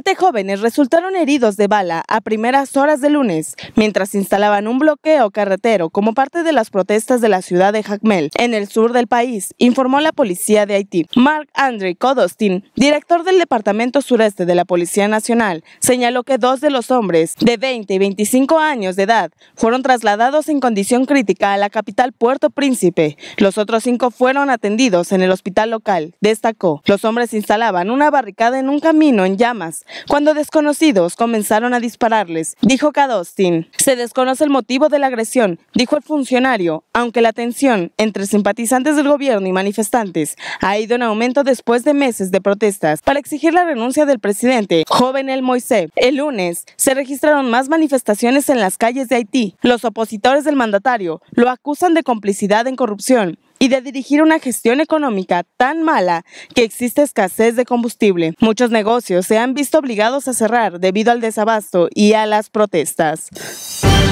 Siete jóvenes resultaron heridos de bala a primeras horas de lunes, mientras instalaban un bloqueo carretero como parte de las protestas de la ciudad de Jacmel, en el sur del país, informó la policía de Haití. Mark Andre Codostin, director del Departamento Sureste de la Policía Nacional, señaló que dos de los hombres, de 20 y 25 años de edad, fueron trasladados en condición crítica a la capital Puerto Príncipe. Los otros cinco fueron atendidos en el hospital local, destacó. Los hombres instalaban una barricada en un camino en llamas cuando desconocidos comenzaron a dispararles, dijo Kadostin. Se desconoce el motivo de la agresión, dijo el funcionario, aunque la tensión entre simpatizantes del gobierno y manifestantes ha ido en aumento después de meses de protestas para exigir la renuncia del presidente joven El El lunes se registraron más manifestaciones en las calles de Haití. Los opositores del mandatario lo acusan de complicidad en corrupción y de dirigir una gestión económica tan mala que existe escasez de combustible. Muchos negocios se han visto obligados a cerrar debido al desabasto y a las protestas.